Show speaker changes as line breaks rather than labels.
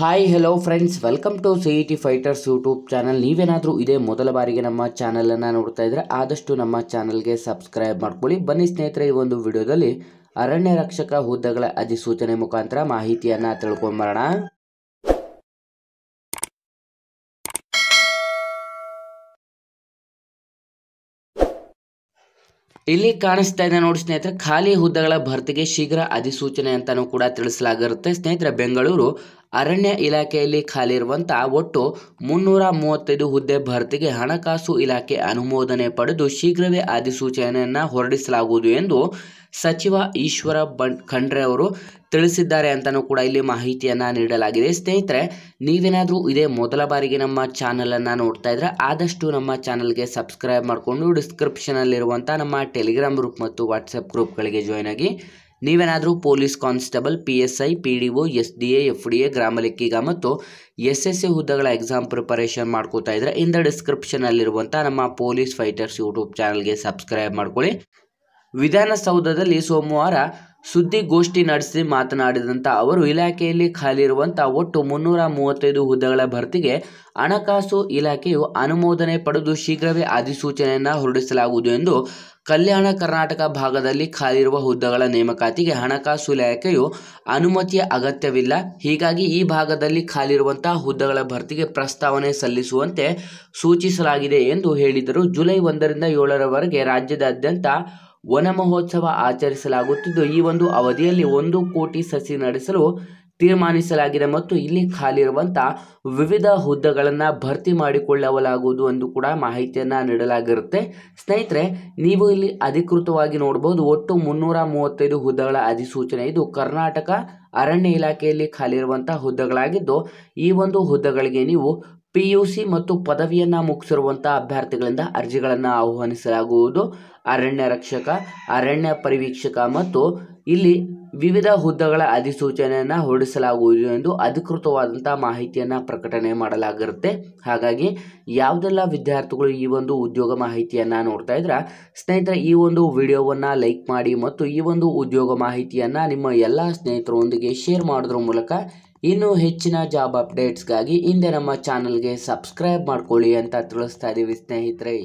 hi hello friends welcome to C E T fighters YouTube channel ನೀವೇನಾದರೂ ಇದೇ ಮೊದಲ ಬಾರಿಗೆ ನಮ್ಮ ಚಾನಲನ್ನು ನೋಡ್ತಾ ಇದ್ದರೆ ಆದಷ್ಟು ನಮ್ಮ ಚಾನಲ್ಗೆ ಸಬ್ಸ್ಕ್ರೈಬ್ ಮಾಡ್ಕೊಳ್ಳಿ ಬನ್ನಿ ಸ್ನೇಹಿತರೆ ಈ ಒಂದು ವಿಡಿಯೋದಲ್ಲಿ ಅರಣ್ಯ ರಕ್ಷಕ ಹುದ್ದೆಗಳ ಅಧಿಸೂಚನೆ ಮುಖಾಂತರ ಮಾಹಿತಿಯನ್ನು ತಿಳ್ಕೊಂಬರೋಣ ಇಲ್ಲಿ ಕಾಣಿಸ್ತಾ ಇದೆ ನೋಡಿ ಸ್ನೇಹಿತರೆ ಖಾಲಿ ಹುದ್ದೆಗಳ ಭರ್ತಿಗೆ ಶೀಘ್ರ ಅಧಿಸೂಚನೆ ಅಂತಾನೂ ಕೂಡ ತಿಳಿಸಲಾಗಿರುತ್ತೆ ಸ್ನೇಹಿತರೆ ಬೆಂಗಳೂರು ಅರಣ್ಯ ಇಲಾಖೆಯಲ್ಲಿ ಖಾಲಿ ಒಟ್ಟು ಮುನ್ನೂರ ಮೂವತ್ತೈದು ಹುದ್ದೆ ಭರ್ತಿಗೆ ಹಣಕಾಸು ಇಲಾಖೆ ಅನುಮೋದನೆ ಪಡೆದು ಶೀಘ್ರವೇ ಅಧಿಸೂಚನೆಯನ್ನು ಹೊರಡಿಸಲಾಗುವುದು ಎಂದು ಸಚಿವ ಈಶ್ವರ ಬಂ ಖಂಡ್ರೆ ಅವರು ತಿಳಿಸಿದ್ದಾರೆ ಅಂತಲೂ ಕೂಡ ಇಲ್ಲಿ ಮಾಹಿತಿಯನ್ನು ನೀಡಲಾಗಿದೆ ಸ್ನೇಹಿತರೆ ನೀವೇನಾದರೂ ಇದೇ ಮೊದಲ ಬಾರಿಗೆ ನಮ್ಮ ಚಾನಲನ್ನು ನೋಡ್ತಾ ಇದ್ದರೆ ಆದಷ್ಟು ನಮ್ಮ ಚಾನಲ್ಗೆ ಸಬ್ಸ್ಕ್ರೈಬ್ ಮಾಡಿಕೊಂಡು ಡಿಸ್ಕ್ರಿಪ್ಷನಲ್ಲಿರುವಂಥ ನಮ್ಮ ಟೆಲಿಗ್ರಾಮ್ ಗ್ರೂಪ್ ಮತ್ತು ವಾಟ್ಸಪ್ ಗ್ರೂಪ್ಗಳಿಗೆ ಜಾಯ್ನ್ ಆಗಿ ನೀವೇನಾದರೂ police constable P S I P D O S D A F D A ಗ್ರಾಮ ಲೆಕ್ಕಿಗ ಮತ್ತು ಎಸ್ ಎಸ್ ಎ ಹುದ್ದೆಗಳ ಎಕ್ಸಾಮ್ ಪ್ರಿಪರೇಷನ್ ಮಾಡ್ಕೋತಾ ಇದ್ರೆ ಇಂದ ಡಿಸ್ಕ್ರಿಪ್ಷನಲ್ಲಿರುವಂಥ ನಮ್ಮ ಪೊಲೀಸ್ ಫೈಟರ್ಸ್ ಯೂಟ್ಯೂಬ್ ಚಾನಲ್ಗೆ ಸಬ್ಸ್ಕ್ರೈಬ್ ಮಾಡ್ಕೊಳ್ಳಿ ವಿಧಾನಸೌಧದಲ್ಲಿ ಸೋಮವಾರ ಸುದ್ದಿಗೋಷ್ಠಿ ನಡೆಸಿ ಮಾತನಾಡಿದಂಥ ಅವರು ಇಲಾಖೆಯಲ್ಲಿ ಖಾಲಿರುವಂಥ ಒಟ್ಟು ಮುನ್ನೂರ ಮೂವತ್ತೈದು ಹುದ್ದೆಗಳ ಭರ್ತಿಗೆ ಹಣಕಾಸು ಇಲಾಖೆಯು ಅನುಮೋದನೆ ಪಡೆದು ಶೀಘ್ರವೇ ಅಧಿಸೂಚನೆಯನ್ನು ಹೊರಡಿಸಲಾಗುವುದು ಎಂದು ಕಲ್ಯಾಣ ಕರ್ನಾಟಕ ಭಾಗದಲ್ಲಿ ಖಾಲಿರುವ ಹುದ್ದೆಗಳ ನೇಮಕಾತಿಗೆ ಹಣಕಾಸು ಇಲಾಖೆಯು ಅನುಮತಿಯ ಅಗತ್ಯವಿಲ್ಲ ಹೀಗಾಗಿ ಈ ಭಾಗದಲ್ಲಿ ಖಾಲಿರುವಂಥ ಹುದ್ದೆಗಳ ಭರ್ತಿಗೆ ಪ್ರಸ್ತಾವನೆ ಸಲ್ಲಿಸುವಂತೆ ಸೂಚಿಸಲಾಗಿದೆ ಎಂದು ಹೇಳಿದರು ಜುಲೈ ಒಂದರಿಂದ ಏಳರವರೆಗೆ ರಾಜ್ಯದಾದ್ಯಂತ ವನ ಮಹೋತ್ಸವ ಆಚರಿಸಲಾಗುತ್ತಿದ್ದು ಈ ಒಂದು ಅವಧಿಯಲ್ಲಿ ಒಂದು ಕೋಟಿ ಸಸಿ ನಡೆಸಲು ತೀರ್ಮಾನಿಸಲಾಗಿದೆ ಮತ್ತು ಇಲ್ಲಿ ಖಾಲಿರುವಂಥ ವಿವಿಧ ಹುದ್ದೆಗಳನ್ನು ಭರ್ತಿ ಮಾಡಿಕೊಳ್ಳಲಾಗುವುದು ಎಂದು ಕೂಡ ಮಾಹಿತಿಯನ್ನು ನೀಡಲಾಗಿರುತ್ತೆ ಸ್ನೇಹಿತರೆ ನೀವು ಇಲ್ಲಿ ಅಧಿಕೃತವಾಗಿ ನೋಡಬಹುದು ಒಟ್ಟು ಮುನ್ನೂರ ಮೂವತ್ತೈದು ಹುದ್ದೆಗಳ ಅಧಿಸೂಚನೆ ಇದು ಕರ್ನಾಟಕ ಅರಣ್ಯ ಇಲಾಖೆಯಲ್ಲಿ ಖಾಲಿರುವಂಥ ಹುದ್ದೆಗಳಾಗಿದ್ದು ಈ ಒಂದು ಹುದ್ದೆಗಳಿಗೆ ನೀವು ಪಿ ಯು ಸಿ ಮತ್ತು ಪದವಿಯನ್ನು ಮುಗಿಸಿರುವಂಥ ಅಭ್ಯರ್ಥಿಗಳಿಂದ ಅರ್ಜಿಗಳನ್ನು ಆಹ್ವಾನಿಸಲಾಗುವುದು ಅರಣ್ಯ ರಕ್ಷಕ ಅರಣ್ಯ ಪರಿವೀಕ್ಷಕ ಮತ್ತು ಇಲ್ಲಿ ವಿವಿಧ ಹುದ್ದೆಗಳ ಅಧಿಸೂಚನೆಯನ್ನು ಹೊರಡಿಸಲಾಗುವುದು ಎಂದು ಅಧಿಕೃತವಾದಂಥ ಮಾಹಿತಿಯನ್ನು ಪ್ರಕಟಣೆ ಮಾಡಲಾಗಿರುತ್ತೆ ಹಾಗಾಗಿ ಯಾವುದೆಲ್ಲ ವಿದ್ಯಾರ್ಥಿಗಳು ಈ ಒಂದು ಉದ್ಯೋಗ ಮಾಹಿತಿಯನ್ನು ನೋಡ್ತಾ ಇದ್ರೆ ಸ್ನೇಹಿತರೆ ಈ ಒಂದು ವಿಡಿಯೋವನ್ನು ಲೈಕ್ ಮಾಡಿ ಮತ್ತು ಈ ಒಂದು ಉದ್ಯೋಗ ಮಾಹಿತಿಯನ್ನು ನಿಮ್ಮ ಎಲ್ಲ ಸ್ನೇಹಿತರೊಂದಿಗೆ ಶೇರ್ ಮಾಡೋದ್ರ ಮೂಲಕ ಇನ್ನೂ ಹೆಚ್ಚಿನ ಜಾಬ್ ಅಪ್ಡೇಟ್ಸ್ಗಾಗಿ ಹಿಂದೆ ನಮ್ಮ ಚಾನಲ್ಗೆ ಸಬ್ಸ್ಕ್ರೈಬ್ ಮಾಡ್ಕೊಳ್ಳಿ ಅಂತ ತಿಳಿಸ್ತಾ ಇದ್ದೀವಿ ಸ್ನೇಹಿತರೆ